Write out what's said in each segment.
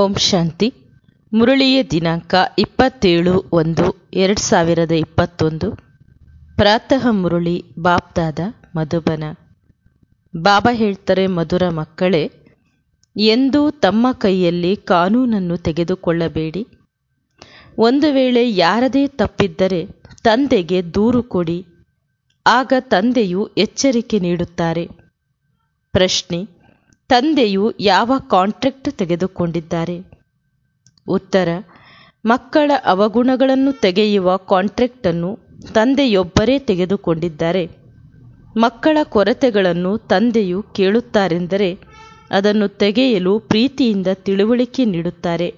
ಓಂ ಶಾಂತಿ ಮುರುಳಿಯ ದಿನಾಂಕ ಇಪ್ಪತ್ತೇಳು ಒಂದು ಎರಡು ಸಾವಿರದ ಇಪ್ಪತ್ತೊಂದು ಪ್ರಾತಃ ಮುರುಳಿ ಬಾಪ್ದಾದ ಮಧುಬನ ಬಾಬಾ ಹೇಳ್ತಾರೆ ಮಧುರ ಮಕ್ಕಳೇ ಎಂದೂ ತಮ್ಮ ಕೈಯಲ್ಲಿ ಕಾನೂನನ್ನು ತೆಗೆದುಕೊಳ್ಳಬೇಡಿ ಒಂದು ವೇಳೆ ಯಾರದೇ ತಪ್ಪಿದ್ದರೆ ತಂದೆಗೆ ದೂರು ಕೊಡಿ ಆಗ ತಂದೆಯು ಎಚ್ಚರಿಕೆ ನೀಡುತ್ತಾರೆ ಪ್ರಶ್ನೆ ತಂದೆಯು ಯಾವ ಕಾಂಟ್ರಾಕ್ಟ್ ತೆಗೆದುಕೊಂಡಿದ್ದಾರೆ ಉತ್ತರ ಮಕ್ಕಳ ಅವಗುಣಗಳನ್ನು ತೆಗೆಯುವ ಅನ್ನು ತಂದೆಯೊಬ್ಬರೇ ತೆಗೆದುಕೊಂಡಿದ್ದಾರೆ ಮಕ್ಕಳ ಕೊರತೆಗಳನ್ನು ತಂದೆಯು ಕೇಳುತ್ತಾರೆಂದರೆ ಅದನ್ನು ತೆಗೆಯಲು ಪ್ರೀತಿಯಿಂದ ತಿಳುವಳಿಕೆ ನೀಡುತ್ತಾರೆ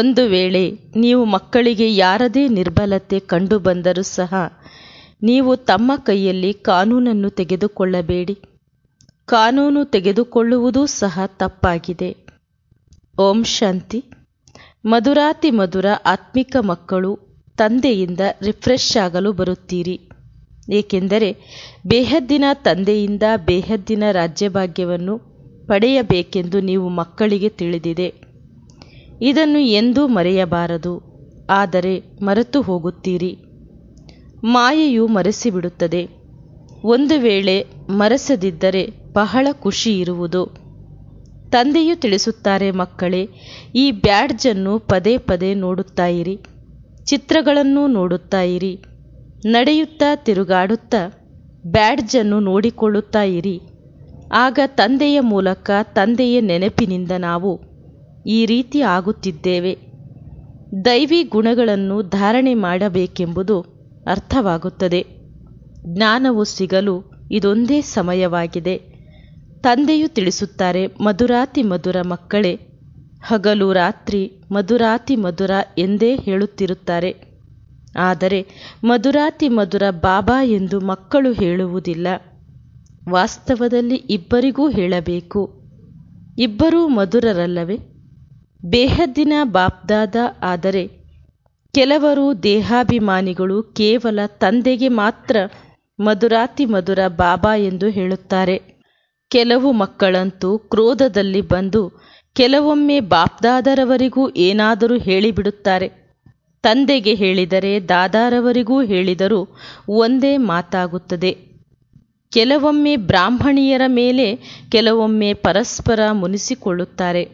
ಒಂದು ವೇಳೆ ನೀವು ಮಕ್ಕಳಿಗೆ ಯಾರದೇ ನಿರ್ಬಲತೆ ಕಂಡುಬಂದರೂ ಸಹ ನೀವು ತಮ್ಮ ಕೈಯಲ್ಲಿ ಕಾನೂನನ್ನು ತೆಗೆದುಕೊಳ್ಳಬೇಡಿ ಕಾನೂನು ತೆಗೆದುಕೊಳ್ಳುವುದೂ ಸಹ ತಪ್ಪಾಗಿದೆ ಓಂ ಶಾಂತಿ ಮಧುರಾತಿ ಮಧುರ ಆತ್ಮಿಕ ಮಕ್ಕಳು ತಂದೆಯಿಂದ ರಿಫ್ರೆಶ್ ಆಗಲು ಬರುತ್ತೀರಿ ಏಕೆಂದರೆ ಬೇಹದ್ದಿನ ತಂದೆಯಿಂದ ಬೇಹದ್ದಿನ ರಾಜ್ಯಭಾಗ್ಯವನ್ನು ಪಡೆಯಬೇಕೆಂದು ನೀವು ಮಕ್ಕಳಿಗೆ ತಿಳಿದಿದೆ ಇದನ್ನು ಎಂದೂ ಮರೆಯಬಾರದು ಆದರೆ ಮರೆತು ಹೋಗುತ್ತೀರಿ ಮಾಯೆಯು ಮರೆಸಿಬಿಡುತ್ತದೆ ಒಂದು ವೇಳೆ ಮರೆಸದಿದ್ದರೆ ಬಹಳ ಖುಷಿ ಇರುವುದು ತಂದೆಯು ತಿಳಿಸುತ್ತಾರೆ ಮಕ್ಕಳೇ ಈ ಬ್ಯಾಡ್ಜನ್ನು ಪದೇ ಪದೇ ನೋಡುತ್ತಾ ಇರಿ ಚಿತ್ರಗಳನ್ನು ನೋಡುತ್ತಾ ಇರಿ ನಡೆಯುತ್ತಾ ತಿರುಗಾಡುತ್ತಾ ಬ್ಯಾಡ್ಜನ್ನು ನೋಡಿಕೊಳ್ಳುತ್ತಾ ಇರಿ ಆಗ ತಂದೆಯ ಮೂಲಕ ತಂದೆಯ ನೆನಪಿನಿಂದ ನಾವು ಈ ರೀತಿ ಆಗುತ್ತಿದ್ದೇವೆ ದೈವಿ ಗುಣಗಳನ್ನು ಧಾರಣೆ ಮಾಡಬೇಕೆಂಬುದು ಅರ್ಥವಾಗುತ್ತದೆ ಜ್ಞಾನವು ಸಿಗಲು ಇದೊಂದೇ ಸಮಯವಾಗಿದೆ ತಂದೆಯು ತಿಳಿಸುತ್ತಾರೆ ಮಧುರಾತಿ ಮಧುರ ಮಕ್ಕಳೇ ಹಗಲು ರಾತ್ರಿ ಮಧುರಾತಿ ಮಧುರ ಎಂದೇ ಹೇಳುತ್ತಿರುತ್ತಾರೆ ಆದರೆ ಮಧುರಾತಿ ಮಧುರ ಬಾಬಾ ಎಂದು ಮಕ್ಕಳು ಹೇಳುವುದಿಲ್ಲ ವಾಸ್ತವದಲ್ಲಿ ಇಬ್ಬರಿಗೂ ಹೇಳಬೇಕು ಇಬ್ಬರೂ ಮಧುರರಲ್ಲವೇ ಬೇಹದ್ದಿನ ಬಾಬ್ದಾದ ಆದರೆ ಕೆಲವರು ದೇಹಾಭಿಮಾನಿಗಳು ಕೇವಲ ತಂದೆಗೆ ಮಾತ್ರ ಮಧುರಾತಿ ಮಧುರ ಬಾಬಾ ಎಂದು ಹೇಳುತ್ತಾರೆ ಕೆಲವು ಮಕ್ಕಳಂತೂ ಕ್ರೋಧದಲ್ಲಿ ಬಂದು ಕೆಲವೊಮ್ಮೆ ಬಾಪ್ದಾದರವರಿಗೂ ಏನಾದರೂ ಹೇಳಿಬಿಡುತ್ತಾರೆ ತಂದೆಗೆ ಹೇಳಿದರೆ ದಾದಾರವರಿಗೂ ಹೇಳಿದರೂ ಒಂದೇ ಮಾತಾಗುತ್ತದೆ ಕೆಲವೊಮ್ಮೆ ಬ್ರಾಹ್ಮಣಿಯರ ಮೇಲೆ ಕೆಲವೊಮ್ಮೆ ಪರಸ್ಪರ ಮುನಿಸಿಕೊಳ್ಳುತ್ತಾರೆ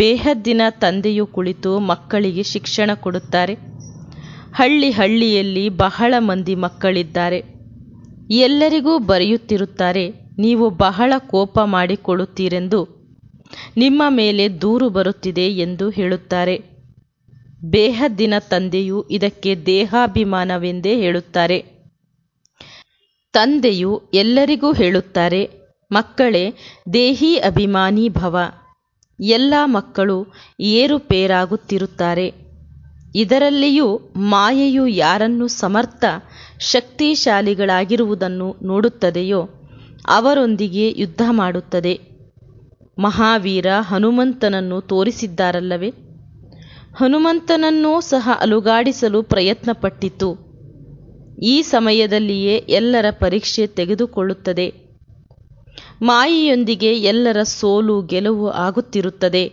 ಬೇಹದ್ದಿನ ತಂದೆಯು ಕುಳಿತು ಮಕ್ಕಳಿಗೆ ಶಿಕ್ಷಣ ಕೊಡುತ್ತಾರೆ ಹಳ್ಳಿ ಹಳ್ಳಿಯಲ್ಲಿ ಬಹಳ ಮಂದಿ ಮಕ್ಕಳಿದ್ದಾರೆ ಎಲ್ಲರಿಗೂ ಬರೆಯುತ್ತಿರುತ್ತಾರೆ ನೀವು ಬಹಳ ಕೋಪ ಮಾಡಿಕೊಳ್ಳುತ್ತೀರೆಂದು ನಿಮ್ಮ ಮೇಲೆ ದೂರು ಬರುತ್ತಿದೆ ಎಂದು ಹೇಳುತ್ತಾರೆ ಬೇಹದ್ದಿನ ತಂದೆಯು ಇದಕ್ಕೆ ದೇಹಾಭಿಮಾನವೆಂದೇ ಹೇಳುತ್ತಾರೆ ತಂದೆಯು ಎಲ್ಲರಿಗೂ ಹೇಳುತ್ತಾರೆ ಮಕ್ಕಳೇ ದೇಹಿ ಅಭಿಮಾನಿ ಭವ ಎಲ್ಲ ಮಕ್ಕಳು ಏರುಪೇರಾಗುತ್ತಿರುತ್ತಾರೆ ಇದರಲ್ಲಿಯೂ ಮಾಯೆಯು ಯಾರನ್ನು ಸಮರ್ಥ ಶಕ್ತಿಶಾಲಿಗಳಾಗಿರುವುದನ್ನು ನೋಡುತ್ತದೆಯೋ ಅವರೊಂದಿಗೆ ಯುದ್ಧ ಮಾಡುತ್ತದೆ ಮಹಾವೀರ ಹನುಮಂತನನ್ನು ತೋರಿಸಿದ್ದಾರಲ್ಲವೇ ಹನುಮಂತನನ್ನೂ ಸಹ ಅಲುಗಾಡಿಸಲು ಪ್ರಯತ್ನಪಟ್ಟಿತು ಈ ಸಮಯದಲ್ಲಿಯೇ ಎಲ್ಲರ ಪರೀಕ್ಷೆ ತೆಗೆದುಕೊಳ್ಳುತ್ತದೆ ಮಾಯಿಯೊಂದಿಗೆ ಎಲ್ಲರ ಸೋಲು ಗೆಲುವು ಆಗುತ್ತಿರುತ್ತದೆ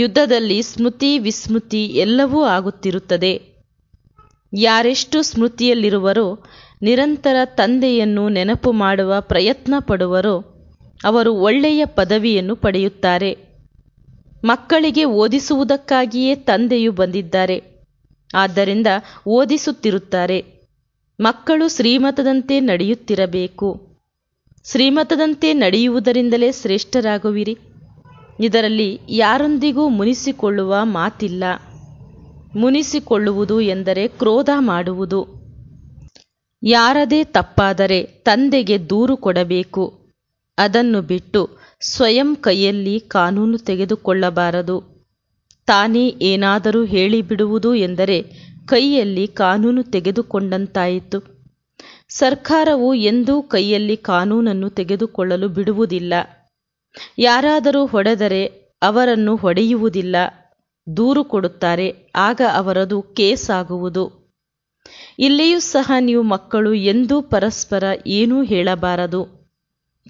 ಯುದ್ಧದಲ್ಲಿ ಸ್ಮೃತಿ ವಿಸ್ಮೃತಿ ಎಲ್ಲವೂ ಆಗುತ್ತಿರುತ್ತದೆ ಯಾರೆಷ್ಟು ಸ್ಮೃತಿಯಲ್ಲಿರುವರೋ ನಿರಂತರ ತಂದೆಯನ್ನು ನೆನಪು ಮಾಡುವ ಪ್ರಯತ್ನ ಪಡುವರು ಅವರು ಒಳ್ಳೆಯ ಪದವಿಯನ್ನು ಪಡೆಯುತ್ತಾರೆ ಮಕ್ಕಳಿಗೆ ಓದಿಸುವುದಕ್ಕಾಗಿಯೇ ತಂದೆಯು ಬಂದಿದ್ದಾರೆ ಆದ್ದರಿಂದ ಓದಿಸುತ್ತಿರುತ್ತಾರೆ ಮಕ್ಕಳು ಶ್ರೀಮತದಂತೆ ನಡೆಯುತ್ತಿರಬೇಕು ಶ್ರೀಮತದಂತೆ ನಡೆಯುವುದರಿಂದಲೇ ಶ್ರೇಷ್ಠರಾಗುವಿರಿ ಇದರಲ್ಲಿ ಯಾರೊಂದಿಗೂ ಮುನಿಸಿಕೊಳ್ಳುವ ಮಾತಿಲ್ಲ ಮುನಿಸಿಕೊಳ್ಳುವುದು ಎಂದರೆ ಕ್ರೋಧ ಮಾಡುವುದು ಯಾರದೇ ತಪ್ಪಾದರೆ ತಂದೆಗೆ ದೂರು ಕೊಡಬೇಕು ಅದನ್ನು ಬಿಟ್ಟು ಸ್ವಯಂ ಕೈಯಲ್ಲಿ ಕಾನೂನು ತೆಗೆದುಕೊಳ್ಳಬಾರದು ತಾನೇ ಏನಾದರೂ ಹೇಳಿಬಿಡುವುದು ಎಂದರೆ ಕೈಯಲ್ಲಿ ಕಾನೂನು ತೆಗೆದುಕೊಂಡಂತಾಯಿತು ಸರ್ಕಾರವು ಎಂದೂ ಕೈಯಲ್ಲಿ ಕಾನೂನನ್ನು ತೆಗೆದುಕೊಳ್ಳಲು ಬಿಡುವುದಿಲ್ಲ ಯಾರಾದರೂ ಹೊಡೆದರೆ ಅವರನ್ನು ಹೊಡೆಯುವುದಿಲ್ಲ ದೂರು ಕೊಡುತ್ತಾರೆ ಆಗ ಅವರದು ಕೇಸ್ ಆಗುವುದು ಇಲ್ಲಿಯೂ ಸಹ ನೀವು ಮಕ್ಕಳು ಎಂದೂ ಪರಸ್ಪರ ಏನೂ ಹೇಳಬಾರದು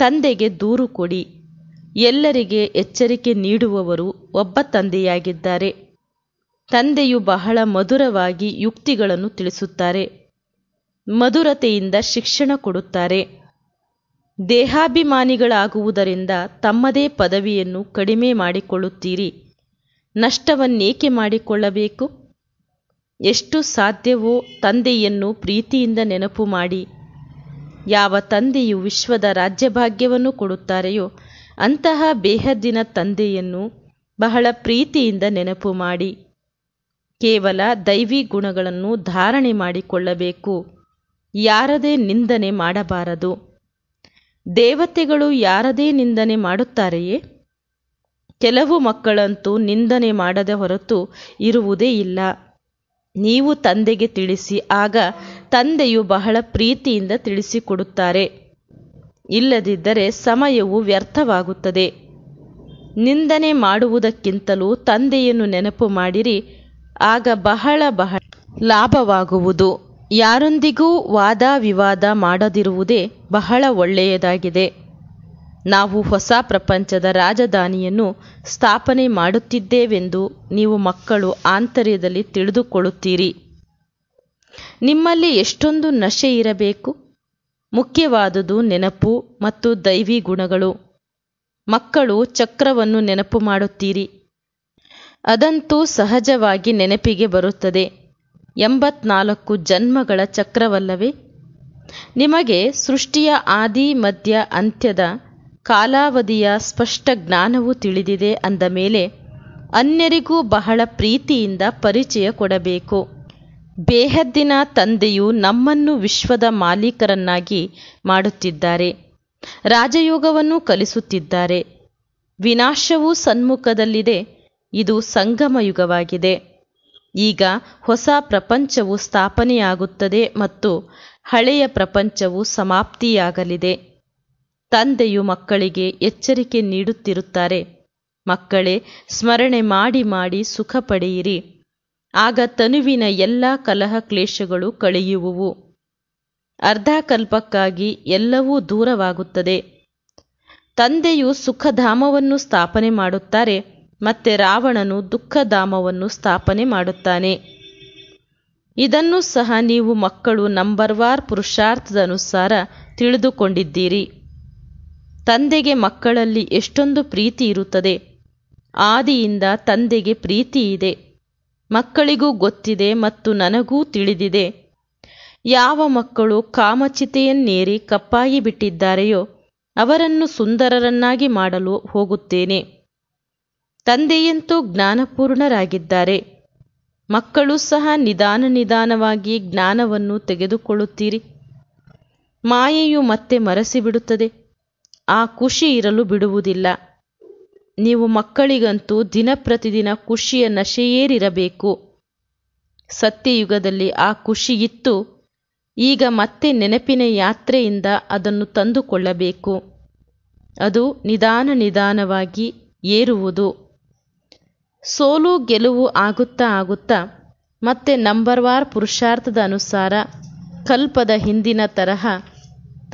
ತಂದೆಗೆ ದೂರು ಕೊಡಿ ಎಲ್ಲರಿಗೆ ಎಚ್ಚರಿಕೆ ನೀಡುವವರು ಒಬ್ಬ ತಂದೆಯಾಗಿದ್ದಾರೆ ತಂದೆಯು ಬಹಳ ಮಧುರವಾಗಿ ಯುಕ್ತಿಗಳನ್ನು ತಿಳಿಸುತ್ತಾರೆ ಮಧುರತೆಯಿಂದ ಶಿಕ್ಷಣ ಕೊಡುತ್ತಾರೆ ದೇಹಾಭಿಮಾನಿಗಳಾಗುವುದರಿಂದ ತಮ್ಮದೇ ಪದವಿಯನ್ನು ಕಡಿಮೆ ಮಾಡಿಕೊಳ್ಳುತ್ತೀರಿ ನಷ್ಟವನ್ನೇಕೆ ಮಾಡಿಕೊಳ್ಳಬೇಕು ಎಷ್ಟು ಸಾಧ್ಯವೋ ತಂದೆಯನ್ನು ಪ್ರೀತಿಯಿಂದ ನೆನಪು ಮಾಡಿ ಯಾವ ತಂದೆಯು ವಿಶ್ವದ ರಾಜ್ಯಭಾಗ್ಯವನ್ನು ಕೊಡುತ್ತಾರೆಯೋ ಅಂತಹ ಬೇಹದ್ದಿನ ತಂದೆಯನ್ನು ಬಹಳ ಪ್ರೀತಿಯಿಂದ ನೆನಪು ಮಾಡಿ ಕೇವಲ ದೈವಿ ಗುಣಗಳನ್ನು ಧಾರಣೆ ಮಾಡಿಕೊಳ್ಳಬೇಕು ಯಾರದೇ ನಿಂದನೆ ಮಾಡಬಾರದು ದೇವತೆಗಳು ಯಾರದೇ ನಿಂದನೆ ಮಾಡುತ್ತಾರೆಯೇ ಕೆಲವು ಮಕ್ಕಳಂತೂ ನಿಂದನೆ ಮಾಡದ ಹೊರತು ಇರುವುದೇ ಇಲ್ಲ ನೀವು ತಂದೆಗೆ ತಿಳಿಸಿ ಆಗ ತಂದೆಯು ಬಹಳ ಪ್ರೀತಿಯಿಂದ ತಿಳಿಸಿಕೊಡುತ್ತಾರೆ ಇಲ್ಲದಿದ್ದರೆ ಸಮಯವು ವ್ಯರ್ಥವಾಗುತ್ತದೆ ನಿಂದನೆ ಮಾಡುವುದಕ್ಕಿಂತಲೂ ತಂದೆಯನ್ನು ನೆನಪು ಮಾಡಿರಿ ಆಗ ಬಹಳ ಬಹಳ ಲಾಭವಾಗುವುದು ಯಾರೊಂದಿಗೂ ವಾದ ವಿವಾದ ಮಾಡದಿರುವುದೇ ಬಹಳ ಒಳ್ಳೆಯದಾಗಿದೆ ನಾವು ಹೊಸ ಪ್ರಪಂಚದ ರಾಜಧಾನಿಯನ್ನು ಸ್ಥಾಪನೆ ಮಾಡುತ್ತಿದ್ದೇವೆಂದು ನೀವು ಮಕ್ಕಳು ಆಂತರ್ಯದಲ್ಲಿ ತಿಳಿದುಕೊಳ್ಳುತ್ತೀರಿ ನಿಮ್ಮಲ್ಲಿ ಎಷ್ಟೊಂದು ನಶೆ ಇರಬೇಕು ಮುಖ್ಯವಾದುದು ನೆನಪು ಮತ್ತು ದೈವಿ ಗುಣಗಳು ಮಕ್ಕಳು ಚಕ್ರವನ್ನು ನೆನಪು ಮಾಡುತ್ತೀರಿ ಅದಂತೂ ಸಹಜವಾಗಿ ನೆನಪಿಗೆ ಬರುತ್ತದೆ ಎಂಬತ್ನಾಲ್ಕು ಜನ್ಮಗಳ ಚಕ್ರವಲ್ಲವೇ ನಿಮಗೆ ಸೃಷ್ಟಿಯ ಆದಿ ಮಧ್ಯ ಅಂತ್ಯದ ಕಾಲಾವಧಿಯ ಸ್ಪಷ್ಟ ಜ್ಞಾನವು ತಿಳಿದಿದೆ ಅಂದ ಮೇಲೆ ಅನ್ಯರಿಗೂ ಬಹಳ ಪ್ರೀತಿಯಿಂದ ಪರಿಚಯ ಕೊಡಬೇಕು ಬೇಹದ್ದಿನ ತಂದೆಯು ನಮ್ಮನ್ನು ವಿಶ್ವದ ಮಾಲೀಕರನ್ನಾಗಿ ಮಾಡುತ್ತಿದ್ದಾರೆ ರಾಜಯೋಗವನ್ನು ಕಲಿಸುತ್ತಿದ್ದಾರೆ ವಿನಾಶವೂ ಸನ್ಮುಖದಲ್ಲಿದೆ ಇದು ಸಂಗಮ ಯುಗವಾಗಿದೆ ಈಗ ಹೊಸ ಪ್ರಪಂಚವು ಸ್ಥಾಪನೆಯಾಗುತ್ತದೆ ಮತ್ತು ಹಳೆಯ ಪ್ರಪಂಚವು ಸಮಾಪ್ತಿಯಾಗಲಿದೆ ತಂದೆಯು ಮಕ್ಕಳಿಗೆ ಎಚ್ಚರಿಕೆ ನೀಡುತ್ತಿರುತ್ತಾರೆ ಮಕ್ಕಳೇ ಸ್ಮರಣೆ ಮಾಡಿ ಮಾಡಿ ಸುಖ ಪಡೆಯಿರಿ ಆಗ ತನುವಿನ ಎಲ್ಲ ಕಲಹ ಕ್ಲೇಶಗಳು ಕಳೆಯುವುವು ಅರ್ಧಕಲ್ಪಕ್ಕಾಗಿ ಎಲ್ಲವೂ ದೂರವಾಗುತ್ತದೆ ತಂದೆಯು ಸುಖಧಾಮವನ್ನು ಸ್ಥಾಪನೆ ಮಾಡುತ್ತಾರೆ ಮತ್ತೆ ರಾವಣನು ದುಃಖಧಾಮವನ್ನು ಸ್ಥಾಪನೆ ಮಾಡುತ್ತಾನೆ ಇದನ್ನು ಸಹ ನೀವು ಮಕ್ಕಳು ನಂಬರ್ವಾರ್ ಪುರುಷಾರ್ಥದ ಅನುಸಾರ ತಿಳಿದುಕೊಂಡಿದ್ದೀರಿ ತಂದೆಗೆ ಮಕ್ಕಳಲ್ಲಿ ಎಷ್ಟೊಂದು ಪ್ರೀತಿ ಇರುತ್ತದೆ ಆದಿಯಿಂದ ತಂದೆಗೆ ಪ್ರೀತಿ ಇದೆ ಮಕ್ಕಳಿಗೂ ಗೊತ್ತಿದೆ ಮತ್ತು ನನಗೂ ತಿಳಿದಿದೆ ಯಾವ ಮಕ್ಕಳು ಕಾಮಚಿತೆಯನ್ನೇರಿ ಕಪ್ಪಾಗಿ ಬಿಟ್ಟಿದ್ದಾರೆಯೋ ಅವರನ್ನು ಸುಂದರರನ್ನಾಗಿ ಮಾಡಲು ಹೋಗುತ್ತೇನೆ ತಂದೆಯಂತೂ ಜ್ಞಾನಪೂರ್ಣರಾಗಿದ್ದಾರೆ ಮಕ್ಕಳು ಸಹ ನಿಧಾನ ನಿಧಾನವಾಗಿ ಜ್ಞಾನವನ್ನು ತೆಗೆದುಕೊಳ್ಳುತ್ತೀರಿ ಮಾಯೆಯು ಮತ್ತೆ ಮರಸಿಬಿಡುತ್ತದೆ ಆ ಖುಷಿ ಇರಲು ಬಿಡುವುದಿಲ್ಲ ನೀವು ಮಕ್ಕಳಿಗಂತೂ ದಿನ ಪ್ರತಿದಿನ ಖುಷಿಯ ನಶೆಯೇರಿರಬೇಕು ಸತ್ಯಯುಗದಲ್ಲಿ ಆ ಖುಷಿ ಇತ್ತು ಈಗ ಮತ್ತೆ ನೆನಪಿನ ಯಾತ್ರೆಯಿಂದ ಅದನ್ನು ತಂದುಕೊಳ್ಳಬೇಕು ಅದು ನಿಧಾನ ನಿಧಾನವಾಗಿ ಏರುವುದು ಸೋಲು ಗೆಲುವು ಆಗುತ್ತಾ ಆಗುತ್ತಾ ಮತ್ತೆ ನಂಬರ್ವಾರ್ ಪುರುಷಾರ್ಥದ ಅನುಸಾರ ಕಲ್ಪದ ಹಿಂದಿನ ತರಹ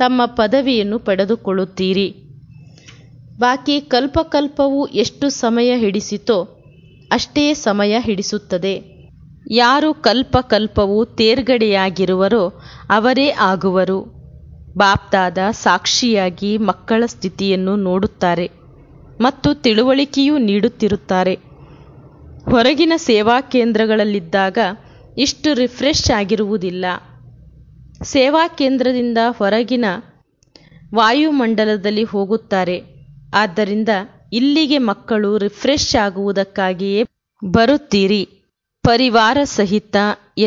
ತಮ್ಮ ಪದವಿಯನ್ನು ಪಡೆದುಕೊಳ್ಳುತ್ತೀರಿ ಬಾಕಿ ಕಲ್ಪಕಲ್ಪವು ಎಷ್ಟು ಸಮಯ ಹಿಡಿಸಿತೋ ಅಷ್ಟೇ ಸಮಯ ಹಿಡಿಸುತ್ತದೆ ಯಾರು ಕಲ್ಪಕಲ್ಪವು ತೇರ್ಗಡೆಯಾಗಿರುವರೋ ಅವರೇ ಆಗುವರು ಬಾಪ್ದಾದ ಸಾಕ್ಷಿಯಾಗಿ ಮಕ್ಕಳ ಸ್ಥಿತಿಯನ್ನು ನೋಡುತ್ತಾರೆ ಮತ್ತು ತಿಳುವಳಿಕೆಯೂ ನೀಡುತ್ತಿರುತ್ತಾರೆ ಹೊರಗಿನ ಸೇವಾ ಕೇಂದ್ರಗಳಲ್ಲಿದ್ದಾಗ ಇಷ್ಟು ರಿಫ್ರೆಶ್ ಆಗಿರುವುದಿಲ್ಲ ಸೇವಾ ಕೇಂದ್ರದಿಂದ ಹೊರಗಿನ ವಾಯುಮಂಡಲದಲ್ಲಿ ಹೋಗುತ್ತಾರೆ ಆದ್ದರಿಂದ ಇಲ್ಲಿಗೆ ಮಕ್ಕಳು ರಿಫ್ರೆಶ್ ಆಗುವುದಕ್ಕಾಗಿಯೇ ಬರುತ್ತೀರಿ ಪರಿವಾರ ಸಹಿತ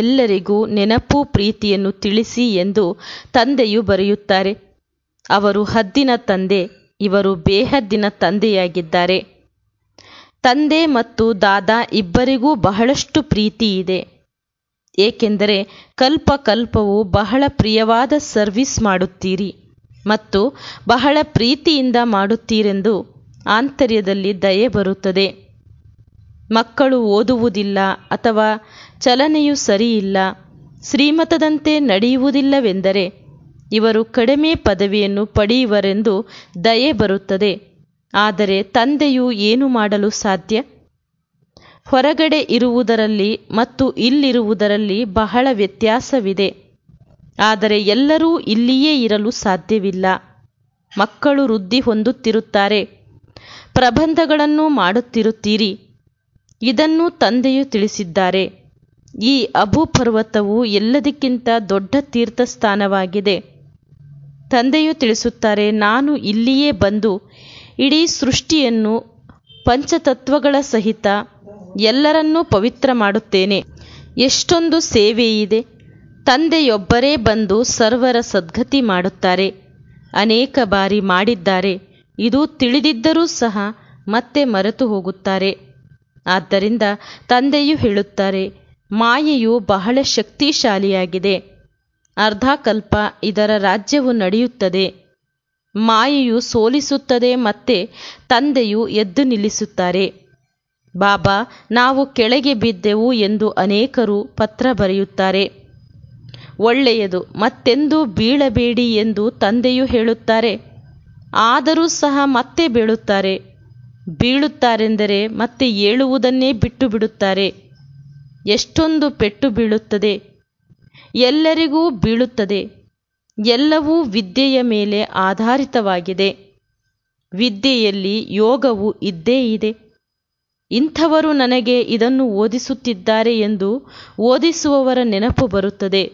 ಎಲ್ಲರಿಗೂ ನೆನಪು ಪ್ರೀತಿಯನ್ನು ತಿಳಿಸಿ ಎಂದು ತಂದೆಯು ಬರೆಯುತ್ತಾರೆ ಅವರು ಹದ್ದಿನ ತಂದೆ ಇವರು ಬೇಹದ್ದಿನ ತಂದೆಯಾಗಿದ್ದಾರೆ ತಂದೆ ಮತ್ತು ದಾದಾ ಇಬ್ಬರಿಗೂ ಬಹಳಷ್ಟು ಪ್ರೀತಿ ಇದೆ ಏಕೆಂದರೆ ಕಲ್ಪ ಕಲ್ಪವು ಬಹಳ ಪ್ರಿಯವಾದ ಸರ್ವಿಸ್ ಮಾಡುತ್ತೀರಿ ಮತ್ತು ಬಹಳ ಪ್ರೀತಿಯಿಂದ ಮಾಡುತ್ತೀರೆಂದು ಆಂತರ್ಯದಲ್ಲಿ ದಯೆ ಬರುತ್ತದೆ ಮಕ್ಕಳು ಓದುವುದಿಲ್ಲ ಅಥವಾ ಚಲನೆಯು ಸರಿಯಿಲ್ಲ ಶ್ರೀಮತದಂತೆ ನಡೆಯುವುದಿಲ್ಲವೆಂದರೆ ಇವರು ಕಡಿಮೆ ಪದವಿಯನ್ನು ಪಡೆಯುವರೆಂದು ದಯೆ ಬರುತ್ತದೆ ಆದರೆ ತಂದೆಯು ಏನು ಮಾಡಲು ಸಾಧ್ಯ ಹೊರಗಡೆ ಇರುವುದರಲ್ಲಿ ಮತ್ತು ಇಲ್ಲಿರುವುದರಲ್ಲಿ ಬಹಳ ವ್ಯತ್ಯಾಸವಿದೆ ಆದರೆ ಎಲ್ಲರೂ ಇಲ್ಲಿಯೇ ಇರಲು ಸಾಧ್ಯವಿಲ್ಲ ಮಕ್ಕಳು ವೃದ್ಧಿ ಹೊಂದುತ್ತಿರುತ್ತಾರೆ ಪ್ರಬಂಧಗಳನ್ನು ಮಾಡುತ್ತಿರುತ್ತೀರಿ ಇದನ್ನು ತಂದೆಯು ತಿಳಿಸಿದ್ದಾರೆ ಈ ಅಭೂಪರ್ವತವು ಎಲ್ಲದಕ್ಕಿಂತ ದೊಡ್ಡ ತೀರ್ಥಸ್ಥಾನವಾಗಿದೆ ತಂದೆಯು ತಿಳಿಸುತ್ತಾರೆ ನಾನು ಇಲ್ಲಿಯೇ ಬಂದು ಇಡೀ ಸೃಷ್ಟಿಯನ್ನು ಪಂಚತತ್ವಗಳ ಸಹಿತ ಎಲ್ಲರನ್ನೂ ಪವಿತ್ರ ಮಾಡುತ್ತೇನೆ ಎಷ್ಟೊಂದು ಸೇವೆಯಿದೆ ತಂದೆಯೊಬ್ಬರೇ ಬಂದು ಸರ್ವರ ಸದ್ಗತಿ ಮಾಡುತ್ತಾರೆ ಅನೇಕ ಬಾರಿ ಮಾಡಿದ್ದಾರೆ ಇದು ತಿಳಿದಿದ್ದರೂ ಸಹ ಮತ್ತೆ ಮರೆತು ಹೋಗುತ್ತಾರೆ ಆದ್ದರಿಂದ ತಂದೆಯು ಹೇಳುತ್ತಾರೆ ಮಾಯೆಯು ಬಹಳ ಶಕ್ತಿಶಾಲಿಯಾಗಿದೆ ಅರ್ಧಕಲ್ಪ ಇದರ ರಾಜ್ಯವು ನಡೆಯುತ್ತದೆ ಮಾಯೆಯು ಸೋಲಿಸುತ್ತದೆ ಮತ್ತೆ ತಂದೆಯು ಎದ್ದು ನಿಲ್ಲಿಸುತ್ತಾರೆ ಬಾಬಾ ನಾವು ಕೆಳಗೆ ಬಿದ್ದೆವು ಎಂದು ಅನೇಕರು ಪತ್ರ ಬರೆಯುತ್ತಾರೆ ಒಳ್ಳೆಯದು ಮತ್ತೆಂದೂ ಬೀಳಬೇಡಿ ಎಂದು ತಂದೆಯು ಹೇಳುತ್ತಾರೆ ಆದರೂ ಸಹ ಮತ್ತೆ ಬೀಳುತ್ತಾರೆ ಬೀಳುತ್ತಾರೆಂದರೆ ಮತ್ತೆ ಏಳುವುದನ್ನೇ ಬಿಟ್ಟು ಬಿಡುತ್ತಾರೆ ಎಷ್ಟೊಂದು ಪೆಟ್ಟು ಬೀಳುತ್ತದೆ ಎಲ್ಲರಿಗೂ ಬೀಳುತ್ತದೆ ಎಲ್ಲವೂ ವಿದ್ಯೆಯ ಮೇಲೆ ಆಧಾರಿತವಾಗಿದೆ ವಿದ್ಯೆಯಲ್ಲಿ ಯೋಗವು ಇದ್ದೇ ಇದೆ ಇಂಥವರು ನನಗೆ ಇದನ್ನು ಓದಿಸುತ್ತಿದ್ದಾರೆ ಎಂದು ಓದಿಸುವವರ ನೆನಪು ಬರುತ್ತದೆ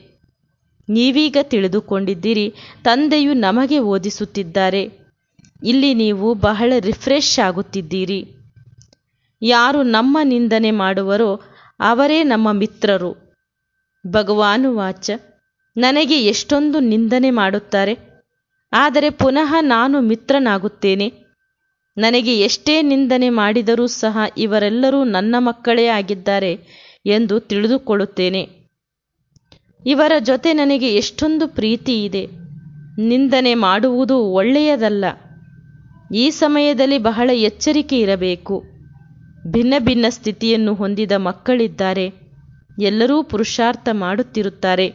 ನೀವೀಗ ತಿಳಿದುಕೊಂಡಿದ್ದೀರಿ ತಂದೆಯು ನಮಗೆ ಓದಿಸುತ್ತಿದ್ದಾರೆ ಇಲ್ಲಿ ನೀವು ಬಹಳ ರಿಫ್ರೆಶ್ ಆಗುತ್ತಿದ್ದೀರಿ ಯಾರು ನಮ್ಮ ನಿಂದನೆ ಮಾಡುವರೋ ಅವರೇ ನಮ್ಮ ಮಿತ್ರರು ಭಗವಾನು ವಾಚ ನನಗೆ ಎಷ್ಟೊಂದು ನಿಂದನೆ ಮಾಡುತ್ತಾರೆ ಆದರೆ ಪುನಃ ನಾನು ಮಿತ್ರನಾಗುತ್ತೇನೆ ನನಗೆ ಎಷ್ಟೇ ನಿಂದನೆ ಮಾಡಿದರೂ ಸಹ ಇವರೆಲ್ಲರೂ ನನ್ನ ಮಕ್ಕಳೇ ಆಗಿದ್ದಾರೆ ಎಂದು ತಿಳಿದುಕೊಳ್ಳುತ್ತೇನೆ ಇವರ ಜೊತೆ ನನಗೆ ಎಷ್ಟೊಂದು ಪ್ರೀತಿ ಇದೆ ನಿಂದನೆ ಮಾಡುವುದು ಒಳ್ಳೆಯದಲ್ಲ ಈ ಸಮಯದಲ್ಲಿ ಬಹಳ ಎಚ್ಚರಿಕೆ ಇರಬೇಕು ಭಿನ್ನ ಭಿನ್ನ ಸ್ಥಿತಿಯನ್ನು ಹೊಂದಿದ ಮಕ್ಕಳಿದ್ದಾರೆ ಎಲ್ಲರೂ ಪುರುಷಾರ್ಥ ಮಾಡುತ್ತಿರುತ್ತಾರೆ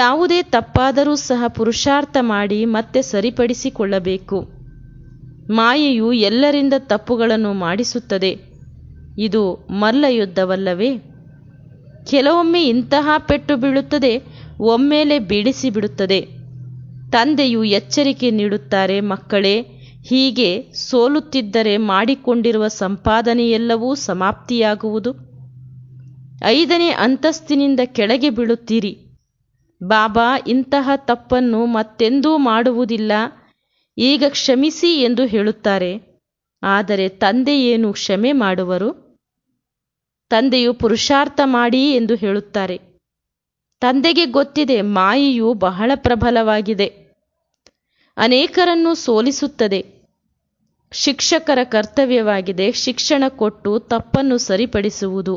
ಯಾವುದೇ ತಪ್ಪಾದರೂ ಸಹ ಪುರುಷಾರ್ಥ ಮಾಡಿ ಮತ್ತೆ ಸರಿಪಡಿಸಿಕೊಳ್ಳಬೇಕು ಮಾಯೆಯು ಎಲ್ಲರಿಂದ ತಪ್ಪುಗಳನ್ನು ಮಾಡಿಸುತ್ತದೆ ಇದು ಮಲ್ಲ ಯುದ್ಧವಲ್ಲವೇ ಕೆಲವೊಮ್ಮೆ ಇಂತಹ ಪೆಟ್ಟು ಬೀಳುತ್ತದೆ ಒಮ್ಮೆಲೆ ಬೀಳಿಸಿ ಬಿಡುತ್ತದೆ ತಂದೆಯು ಎಚ್ಚರಿಕೆ ನೀಡುತ್ತಾರೆ ಮಕ್ಕಳೇ ಹೀಗೆ ಸೋಲುತ್ತಿದ್ದರೆ ಮಾಡಿಕೊಂಡಿರುವ ಸಂಪಾದನೆಯೆಲ್ಲವೂ ಸಮಾಪ್ತಿಯಾಗುವುದು ಐದನೇ ಅಂತಸ್ತಿನಿಂದ ಕೆಳಗೆ ಬೀಳುತ್ತೀರಿ ಬಾಬಾ ಇಂತಹ ತಪ್ಪನ್ನು ಮತ್ತೆಂದೂ ಮಾಡುವುದಿಲ್ಲ ಈಗ ಕ್ಷಮಿಸಿ ಎಂದು ಹೇಳುತ್ತಾರೆ ಆದರೆ ತಂದೆ ಏನು ಕ್ಷಮೆ ಮಾಡುವರು ತಂದೆಯು ಪುರುಷಾರ್ಥ ಮಾಡಿ ಎಂದು ಹೇಳುತ್ತಾರೆ ತಂದೆಗೆ ಗೊತ್ತಿದೆ ಮಾಯಿಯು ಬಹಳ ಪ್ರಬಲವಾಗಿದೆ ಅನೇಕರನ್ನು ಸೋಲಿಸುತ್ತದೆ ಶಿಕ್ಷಕರ ಕರ್ತವ್ಯವಾಗಿದೆ ಶಿಕ್ಷಣ ಕೊಟ್ಟು ತಪ್ಪನ್ನು ಸರಿಪಡಿಸುವುದು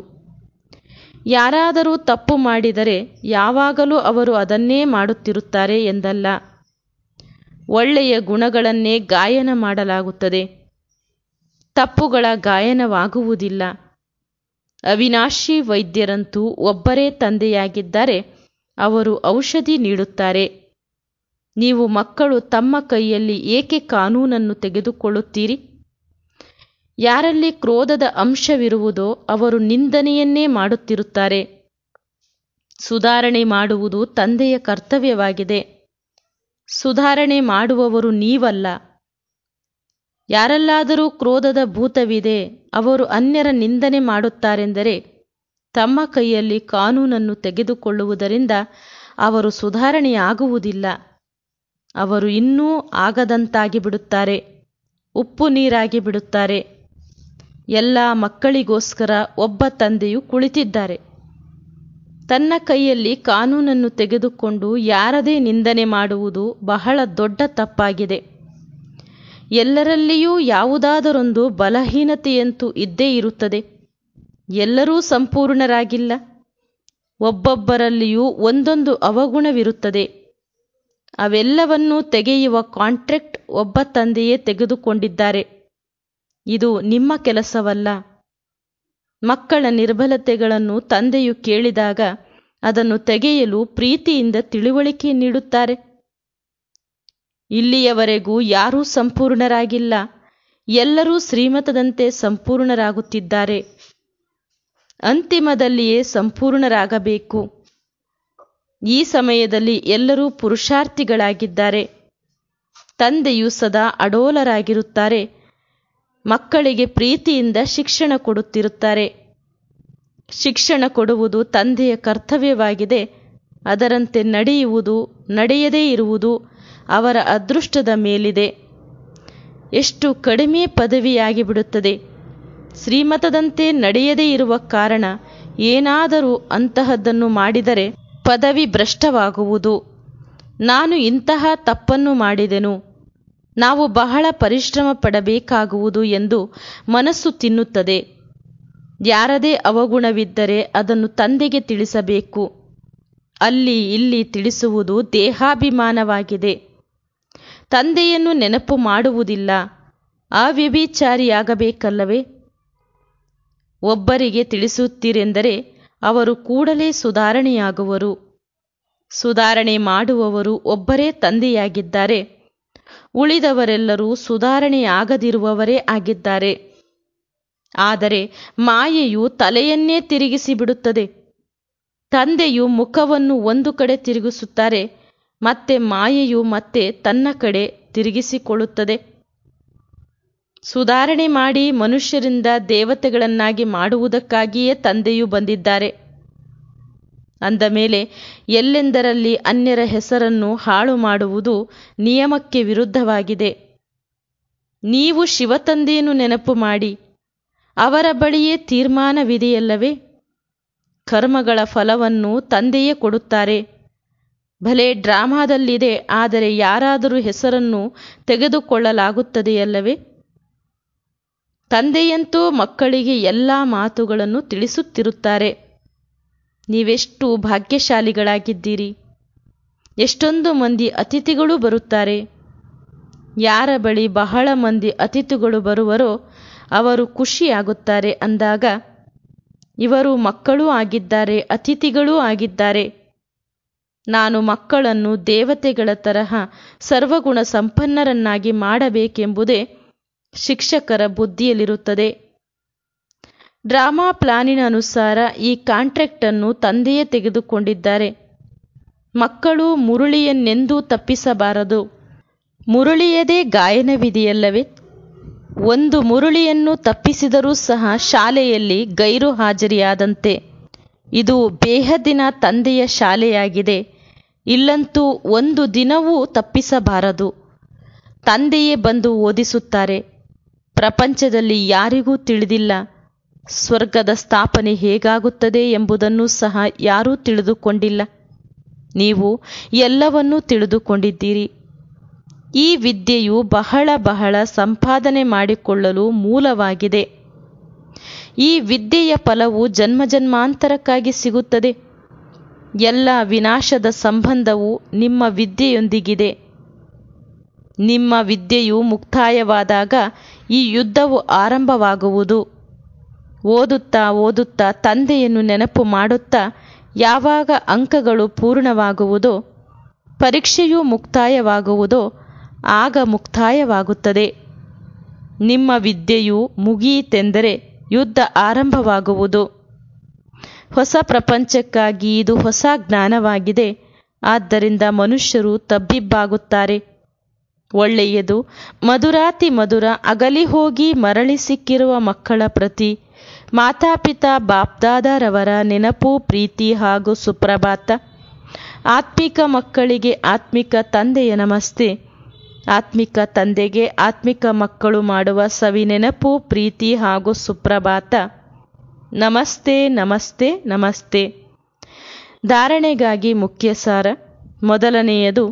ಯಾರಾದರೂ ತಪ್ಪು ಮಾಡಿದರೆ ಯಾವಾಗಲೂ ಅವರು ಅದನ್ನೇ ಮಾಡುತ್ತಿರುತ್ತಾರೆ ಎಂದಲ್ಲ ಒಳ್ಳೆಯ ಗುಣಗಳನ್ನೇ ಗಾಯನ ಮಾಡಲಾಗುತ್ತದೆ ತಪ್ಪುಗಳ ಗಾಯನವಾಗುವುದಿಲ್ಲ ಅವಿನಾಶಿ ವೈದ್ಯರಂತೂ ಒಬ್ಬರೇ ತಂದೆಯಾಗಿದ್ದಾರೆ ಅವರು ಔಷಧಿ ನೀಡುತ್ತಾರೆ ನೀವು ಮಕ್ಕಳು ತಮ್ಮ ಕೈಯಲ್ಲಿ ಏಕೆ ಕಾನೂನನ್ನು ತೆಗೆದುಕೊಳ್ಳುತ್ತೀರಿ ಯಾರಲ್ಲಿ ಕ್ರೋಧದ ಅಂಶವಿರುವುದೋ ಅವರು ನಿಂದನೆಯನ್ನೇ ಮಾಡುತ್ತಿರುತ್ತಾರೆ ಸುಧಾರಣೆ ಮಾಡುವುದು ತಂದೆಯ ಕರ್ತವ್ಯವಾಗಿದೆ ಸುಧಾರಣೆ ಮಾಡುವವರು ನೀವಲ್ಲ ಯಾರಲ್ಲಾದರೂ ಕ್ರೋಧದ ಭೂತವಿದೆ ಅವರು ಅನ್ಯರ ನಿಂದನೆ ಮಾಡುತ್ತಾರೆಂದರೆ ತಮ್ಮ ಕೈಯಲ್ಲಿ ಕಾನೂನನ್ನು ತೆಗೆದುಕೊಳ್ಳುವುದರಿಂದ ಅವರು ಸುಧಾರಣೆಯಾಗುವುದಿಲ್ಲ ಅವರು ಇನ್ನೂ ಆಗದಂತಾಗಿ ಬಿಡುತ್ತಾರೆ ಉಪ್ಪು ನೀರಾಗಿ ಬಿಡುತ್ತಾರೆ ಎಲ್ಲ ಮಕ್ಕಳಿಗೋಸ್ಕರ ಒಬ್ಬ ತಂದೆಯು ಕುಳಿತಿದ್ದಾರೆ ತನ್ನ ಕೈಯಲ್ಲಿ ಕಾನೂನನ್ನು ತೆಗೆದುಕೊಂಡು ಯಾರದೇ ನಿಂದನೆ ಮಾಡುವುದು ಬಹಳ ದೊಡ್ಡ ತಪ್ಪಾಗಿದೆ ಎಲ್ಲರಲ್ಲಿಯೂ ಯಾವುದಾದರೊಂದು ಬಲಹೀನತೆಯಂತೂ ಇದ್ದೇ ಇರುತ್ತದೆ ಎಲ್ಲರೂ ಸಂಪೂರ್ಣರಾಗಿಲ್ಲ ಒಬ್ಬೊಬ್ಬರಲ್ಲಿಯೂ ಒಂದೊಂದು ಅವಗುಣವಿರುತ್ತದೆ ಅವೆಲ್ಲವನ್ನೂ ತೆಗೆಯುವ ಕಾಂಟ್ರಾಕ್ಟ್ ಒಬ್ಬ ತಂದೆಯೇ ತೆಗೆದುಕೊಂಡಿದ್ದಾರೆ ಇದು ನಿಮ್ಮ ಕೆಲಸವಲ್ಲ ಮಕ್ಕಳ ನಿರ್ಬಲತೆಗಳನ್ನು ತಂದೆಯು ಕೇಳಿದಾಗ ಅದನ್ನು ತೆಗೆಯಲು ಪ್ರೀತಿಯಿಂದ ತಿಳುವಳಿಕೆ ನೀಡುತ್ತಾರೆ ಇಲ್ಲಿಯವರೆಗೂ ಯಾರೂ ಸಂಪೂರ್ಣರಾಗಿಲ್ಲ ಎಲ್ಲರೂ ಶ್ರೀಮತದಂತೆ ಸಂಪೂರ್ಣರಾಗುತ್ತಿದ್ದಾರೆ ಅಂತಿಮದಲ್ಲಿಯೇ ಸಂಪೂರ್ಣರಾಗಬೇಕು ಈ ಸಮಯದಲ್ಲಿ ಎಲ್ಲರೂ ಪುರುಷಾರ್ಥಿಗಳಾಗಿದ್ದಾರೆ ತಂದೆಯು ಸದಾ ಅಡೋಲರಾಗಿರುತ್ತಾರೆ ಮಕ್ಕಳಿಗೆ ಪ್ರೀತಿಯಿಂದ ಶಿಕ್ಷಣ ಕೊಡುತ್ತಿರುತ್ತಾರೆ ಶಿಕ್ಷಣ ಕೊಡುವುದು ತಂದೆಯ ಕರ್ತವ್ಯವಾಗಿದೆ ಅದರಂತೆ ನಡೆಯುವುದು ನಡೆಯದೇ ಇರುವುದು ಅವರ ಅದೃಷ್ಟದ ಮೇಲಿದೆ ಎಷ್ಟು ಕಡಿಮೆ ಪದವಿಯಾಗಿ ಬಿಡುತ್ತದೆ ಶ್ರೀಮತದಂತೆ ನಡೆಯದೇ ಇರುವ ಕಾರಣ ಏನಾದರೂ ಅಂತಹದ್ದನ್ನು ಮಾಡಿದರೆ ಪದವಿ ಭ್ರಷ್ಟವಾಗುವುದು ನಾನು ಇಂತಹ ತಪ್ಪನ್ನು ಮಾಡಿದೆನು ನಾವು ಬಹಳ ಪರಿಶ್ರಮ ಪಡಬೇಕಾಗುವುದು ಎಂದು ಮನಸ್ಸು ತಿನ್ನುತ್ತದೆ ಯಾರದೇ ಅವಗುಣವಿದ್ದರೆ ಅದನ್ನು ತಂದೆಗೆ ತಿಳಿಸಬೇಕು ಅಲ್ಲಿ ಇಲ್ಲಿ ತಿಳಿಸುವುದು ದೇಹಾಭಿಮಾನವಾಗಿದೆ ತಂದೆಯನ್ನು ನೆನಪು ಮಾಡುವುದಿಲ್ಲ ಅವ್ಯಭಿಚಾರಿಯಾಗಬೇಕಲ್ಲವೇ ಒಬ್ಬರಿಗೆ ತಿಳಿಸುತ್ತೀರೆಂದರೆ ಅವರು ಕೂಡಲೇ ಸುಧಾರಣೆಯಾಗುವರು ಸುಧಾರಣೆ ಮಾಡುವವರು ಒಬ್ಬರೇ ತಂದೆಯಾಗಿದ್ದಾರೆ ಉಳಿದವರೆಲ್ಲರೂ ಸುಧಾರಣೆಯಾಗದಿರುವವರೇ ಆಗಿದ್ದಾರೆ ಆದರೆ ಮಾಯೆಯು ತಲೆಯನ್ನೇ ತಿರುಗಿಸಿ ಬಿಡುತ್ತದೆ ತಂದೆಯು ಮುಖವನ್ನು ಒಂದು ಕಡೆ ತಿರುಗಿಸುತ್ತಾರೆ ಮತ್ತೆ ಮಾಯೆಯು ಮತ್ತೆ ತನ್ನ ಕಡೆ ತಿರುಗಿಸಿಕೊಳ್ಳುತ್ತದೆ ಸುಧಾರಣೆ ಮಾಡಿ ಮನುಷ್ಯರಿಂದ ದೇವತೆಗಳನ್ನಾಗಿ ಮಾಡುವುದಕ್ಕಾಗಿಯೇ ತಂದೆಯು ಬಂದಿದ್ದಾರೆ ಅಂದ ಮೇಲೆ ಎಲ್ಲೆಂದರಲ್ಲಿ ಅನ್ಯರ ಹೆಸರನ್ನು ಹಾಳು ಮಾಡುವುದು ನಿಯಮಕ್ಕೆ ವಿರುದ್ಧವಾಗಿದೆ ನೀವು ಶಿವತಂದೆಯನ್ನು ನೆನಪು ಮಾಡಿ ಅವರ ಬಳಿಯೇ ತೀರ್ಮಾನವಿದೆಯಲ್ಲವೇ ಕರ್ಮಗಳ ಫಲವನ್ನು ತಂದೆಯೇ ಕೊಡುತ್ತಾರೆ ಭಲೆ ಡ್ರಾಮಾದಲ್ಲಿದೆ ಆದರೆ ಯಾರಾದರೂ ಹೆಸರನ್ನು ತೆಗೆದುಕೊಳ್ಳಲಾಗುತ್ತದೆಯಲ್ಲವೇ ತಂದೆಯಂತೂ ಮಕ್ಕಳಿಗೆ ಎಲ್ಲ ಮಾತುಗಳನ್ನು ತಿಳಿಸುತ್ತಿರುತ್ತಾರೆ ನೀವೆಷ್ಟು ಭಾಗ್ಯಶಾಲಿಗಳಾಗಿದ್ದೀರಿ ಎಷ್ಟೊಂದು ಮಂದಿ ಅತಿಥಿಗಳು ಬರುತ್ತಾರೆ ಯಾರ ಬಳಿ ಬಹಳ ಮಂದಿ ಅತಿಥಿಗಳು ಬರುವರೋ ಅವರು ಖುಷಿಯಾಗುತ್ತಾರೆ ಅಂದಾಗ ಇವರು ಮಕ್ಕಳೂ ಆಗಿದ್ದಾರೆ ಅತಿಥಿಗಳೂ ಆಗಿದ್ದಾರೆ ನಾನು ಮಕ್ಕಳನ್ನು ದೇವತೆಗಳ ತರಹ ಸರ್ವಗುಣ ಸಂಪನ್ನರನ್ನಾಗಿ ಮಾಡಬೇಕೆಂಬುದೇ ಶಿಕ್ಷಕರ ಬುದ್ಧಿಯಲ್ಲಿರುತ್ತದೆ ಡ್ರಾಮಾ ಪ್ಲಾನಿನ ಅನುಸಾರ ಈ ಕಾಂಟ್ರ್ಯಾಕ್ಟನ್ನು ತಂದೆಯೇ ತೆಗೆದುಕೊಂಡಿದ್ದಾರೆ ಮಕ್ಕಳು ಮುರುಳಿಯನ್ನೆಂದೂ ತಪ್ಪಿಸಬಾರದು ಮುರುಳಿಯದೇ ಗಾಯನವಿದೆಯಲ್ಲವೇ ಒಂದು ಮುರುಳಿಯನ್ನು ತಪ್ಪಿಸಿದರೂ ಸಹ ಶಾಲೆಯಲ್ಲಿ ಗೈರು ಹಾಜರಿಯಾದಂತೆ ಇದು ಬೇಹದಿನ ತಂದೆಯ ಶಾಲೆಯಾಗಿದೆ ಇಲ್ಲಂತೂ ಒಂದು ದಿನವೂ ತಪ್ಪಿಸಬಾರದು ತಂದೆಯೇ ಬಂದು ಓದಿಸುತ್ತಾರೆ ಪ್ರಪಂಚದಲ್ಲಿ ಯಾರಿಗೂ ತಿಳಿದಿಲ್ಲ ಸ್ವರ್ಗದ ಸ್ಥಾಪನೆ ಹೇಗಾಗುತ್ತದೆ ಎಂಬುದನ್ನು ಸಹ ಯಾರೂ ತಿಳಿದುಕೊಂಡಿಲ್ಲ ನೀವು ಎಲ್ಲವನ್ನೂ ತಿಳಿದುಕೊಂಡಿದ್ದೀರಿ ಈ ವಿದ್ಯೆಯು ಬಹಳ ಬಹಳ ಸಂಪಾದನೆ ಮಾಡಿಕೊಳ್ಳಲು ಮೂಲವಾಗಿದೆ ಈ ವಿದ್ಯೆಯ ಫಲವು ಜನ್ಮ ಜನ್ಮಾಂತರಕ್ಕಾಗಿ ಸಿಗುತ್ತದೆ ಎಲ್ಲ ವಿನಾಶದ ಸಂಬಂಧವು ನಿಮ್ಮ ವಿದ್ಯೆಯೊಂದಿಗಿದೆ ನಿಮ್ಮ ವಿದ್ಯೆಯು ಮುಕ್ತಾಯವಾದಾಗ ಈ ಯುದ್ಧವು ಆರಂಭವಾಗುವುದು ಓದುತ್ತಾ ಓದುತ್ತಾ ತಂದೆಯನ್ನು ನೆನಪು ಮಾಡುತ್ತಾ ಯಾವಾಗ ಅಂಕಗಳು ಪೂರ್ಣವಾಗುವುದೋ ಪರೀಕ್ಷೆಯೂ ಮುಕ್ತಾಯವಾಗುವುದೋ ಆಗ ಮುಕ್ತಾಯವಾಗುತ್ತದೆ ನಿಮ್ಮ ವಿದ್ಯೆಯು ಮುಗಿಯಿತೆಂದರೆ ಯುದ್ಧ ಆರಂಭವಾಗುವುದು ಹೊಸ ಪ್ರಪಂಚಕ್ಕಾಗಿ ಇದು ಹೊಸ ಜ್ಞಾನವಾಗಿದೆ ಆದ್ದರಿಂದ ಮನುಷ್ಯರು ತಬ್ಬಿಬ್ಬಾಗುತ್ತಾರೆ ಒಳ್ಳೆಯದು ಮಧುರಾತಿ ಮಧುರ ಅಗಲಿ ಹೋಗಿ ಮರಳಿ ಸಿಕ್ಕಿರುವ ಮಕ್ಕಳ ಪ್ರತಿ ಮಾತಾಪಿತಾ ಬಾಪ್ದಾದರವರ ನೆನಪು ಪ್ರೀತಿ ಹಾಗೂ ಸುಪ್ರಭಾತ ಆತ್ಮಿಕ ಮಕ್ಕಳಿಗೆ ಆತ್ಮಿಕ ತಂದೆಯ ನಮಸ್ತೆ ಆತ್ಮಿಕ ತಂದೆಗೆ ಆತ್ಮಿಕ ಮಕ್ಕಳು ಮಾಡುವ ಸವಿ ನೆನಪು ಪ್ರೀತಿ ಹಾಗೂ ಸುಪ್ರಭಾತ ನಮಸ್ತೆ ನಮಸ್ತೆ ನಮಸ್ತೆ ಧಾರಣೆಗಾಗಿ ಮುಖ್ಯ ಸಾರ ಮೊದಲನೆಯದು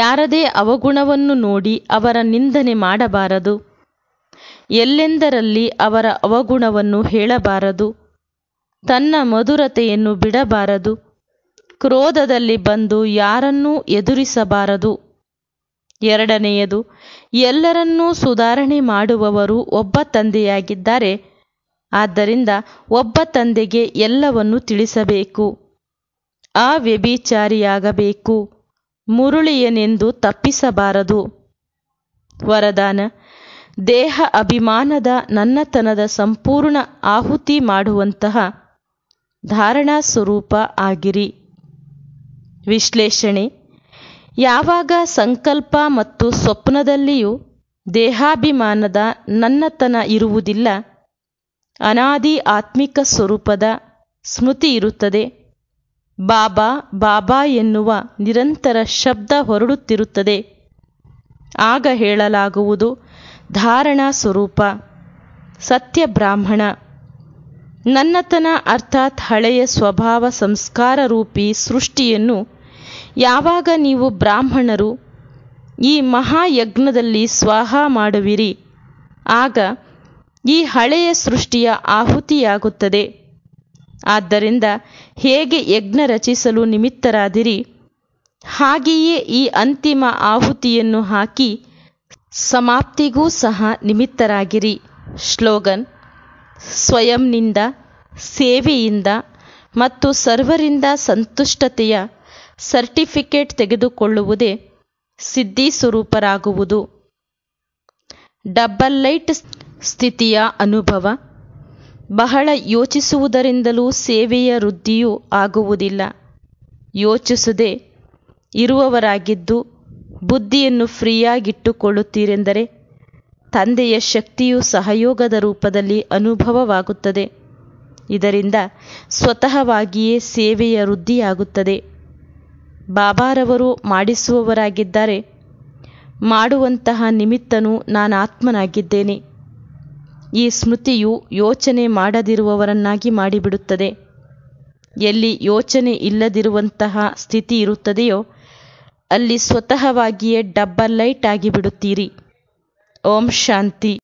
ಯಾರದೇ ಅವಗುಣವನ್ನು ನೋಡಿ ಅವರ ನಿಂದನೆ ಮಾಡಬಾರದು ಎಲ್ಲೆಂದರಲ್ಲಿ ಅವರ ಅವಗುಣವನ್ನು ಹೇಳಬಾರದು ತನ್ನ ಮಧುರತೆಯನ್ನು ಬಿಡಬಾರದು ಕ್ರೋಧದಲ್ಲಿ ಬಂದು ಯಾರನ್ನೂ ಎದುರಿಸಬಾರದು ಎರಡನೆಯದು ಎಲ್ಲರನ್ನೂ ಸುಧಾರಣೆ ಮಾಡುವವರು ಒಬ್ಬ ತಂದೆಯಾಗಿದ್ದಾರೆ ಆದ್ದರಿಂದ ಒಬ್ಬ ತಂದೆಗೆ ಎಲ್ಲವನ್ನು ತಿಳಿಸಬೇಕು ಆ ವ್ಯಭಿಚಾರಿಯಾಗಬೇಕು ಮುರುಳಿಯನೆಂದು ತಪ್ಪಿಸಬಾರದು ವರದಾನ ದೇಹ ಅಭಿಮಾನದ ನನ್ನತನದ ಸಂಪೂರ್ಣ ಆಹುತಿ ಮಾಡುವಂತಹ ಧಾರಣಾ ಸ್ವರೂಪ ಆಗಿರಿ ವಿಶ್ಲೇಷಣೆ ಯಾವಾಗ ಸಂಕಲ್ಪ ಮತ್ತು ಸ್ವಪ್ನದಲ್ಲಿಯೂ ದೇಹಾಭಿಮಾನದ ನನ್ನತನ ಇರುವುದಿಲ್ಲ ಅನಾದಿ ಆತ್ಮಿಕ ಸ್ವರೂಪದ ಸ್ಮೃತಿ ಇರುತ್ತದೆ ಬಾಬಾ ಬಾಬಾ ಎನ್ನುವ ನಿರಂತರ ಶಬ್ದ ಹೊರಡುತ್ತಿರುತ್ತದೆ ಆಗ ಹೇಳಲಾಗುವುದು ಧಾರಣಾ ಸ್ವರೂಪ ಸತ್ಯ ಬ್ರಾಹ್ಮಣ ನನ್ನತನ ಅರ್ಥಾತ್ ಹಳೆಯ ಸ್ವಭಾವ ಸಂಸ್ಕಾರ ರೂಪಿ ಸೃಷ್ಟಿಯನ್ನು ಯಾವಾಗ ನೀವು ಬ್ರಾಹ್ಮಣರು ಈ ಮಹಾಯಜ್ಞದಲ್ಲಿ ಸ್ವಾಹ ಮಾಡುವಿರಿ ಆಗ ಈ ಹಳೆಯ ಸೃಷ್ಟಿಯ ಆಹುತಿಯಾಗುತ್ತದೆ ಆದ್ದರಿಂದ ಹೇಗೆ ಯಜ್ಞ ರಚಿಸಲು ನಿಮಿತ್ತರಾದಿರಿ ಹಾಗೆಯೇ ಈ ಅಂತಿಮ ಆಹುತಿಯನ್ನು ಹಾಕಿ ಸಮಾಪ್ತಿಗೂ ಸಹ ನಿಮಿತ್ತರಾಗಿರಿ ಶ್ಲೋಗನ್ ಸ್ವಯಂನಿಂದ ಸೇವೆಯಿಂದ ಮತ್ತು ಸರ್ವರಿಂದ ಸಂತುಷ್ಟತೆಯ ಸರ್ಟಿಫಿಕೇಟ್ ತೆಗೆದುಕೊಳ್ಳುವುದೇ ಸಿದ್ಧಿ ಸ್ವರೂಪರಾಗುವುದು ಡಬಲ್ ಲೈಟ್ ಸ್ಥಿತಿಯ ಅನುಭವ ಬಹಳ ಯೋಚಿಸುವುದರಿಂದಲೂ ಸೇವೆಯ ವೃದ್ಧಿಯೂ ಆಗುವುದಿಲ್ಲ ಯೋಚಿಸದೆ ಇರುವವರಾಗಿದ್ದು ಬುದ್ಧಿಯನ್ನು ಫ್ರೀಯಾಗಿಟ್ಟುಕೊಳ್ಳುತ್ತೀರೆಂದರೆ ತಂದೆಯ ಶಕ್ತಿಯು ಸಹಯೋಗದ ರೂಪದಲ್ಲಿ ಅನುಭವವಾಗುತ್ತದೆ ಇದರಿಂದ ಸ್ವತಃವಾಗಿಯೇ ಸೇವೆಯ ವೃದ್ಧಿಯಾಗುತ್ತದೆ ಬಾಬಾರವರು ಮಾಡಿಸುವವರಾಗಿದ್ದಾರೆ ಮಾಡುವಂತಹ ನಿಮಿತ್ತನು ಆತ್ಮನಾಗಿದ್ದೇನೆ ಈ ಸ್ಮೃತಿಯು ಯೋಚನೆ ಮಾಡದಿರುವವರನ್ನಾಗಿ ಮಾಡಿಬಿಡುತ್ತದೆ ಎಲ್ಲಿ ಯೋಚನೆ ಇಲ್ಲದಿರುವಂತಹ ಸ್ಥಿತಿ ಇರುತ್ತದೆಯೋ ಅಲ್ಲಿ ಸ್ವತಃವಾಗಿಯೇ ಡಬ್ಬಲ್ ಲೈಟ್ ಆಗಿಬಿಡುತ್ತೀರಿ ಓಂ ಶಾಂತಿ